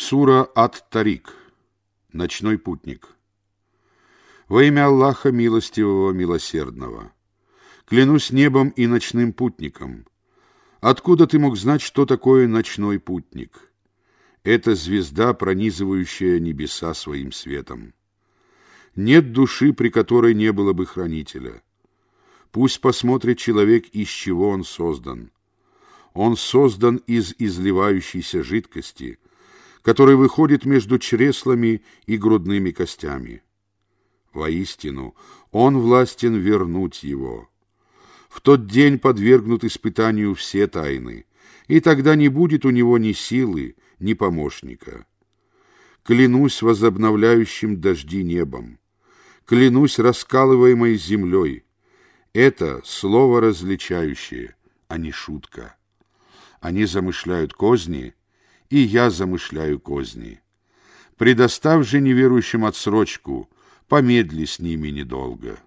Сура Ат-Тарик. Ночной путник. Во имя Аллаха Милостивого, Милосердного. Клянусь небом и ночным путником. Откуда ты мог знать, что такое ночной путник? Это звезда, пронизывающая небеса своим светом. Нет души, при которой не было бы хранителя. Пусть посмотрит человек, из чего он создан. Он создан из изливающейся жидкости — который выходит между чреслами и грудными костями. Воистину, он властен вернуть его. В тот день подвергнут испытанию все тайны, и тогда не будет у него ни силы, ни помощника. Клянусь возобновляющим дожди небом, клянусь раскалываемой землей. Это слово различающее, а не шутка. Они замышляют козни, и я замышляю козни. Предостав же неверующим отсрочку, помедли с ними недолго».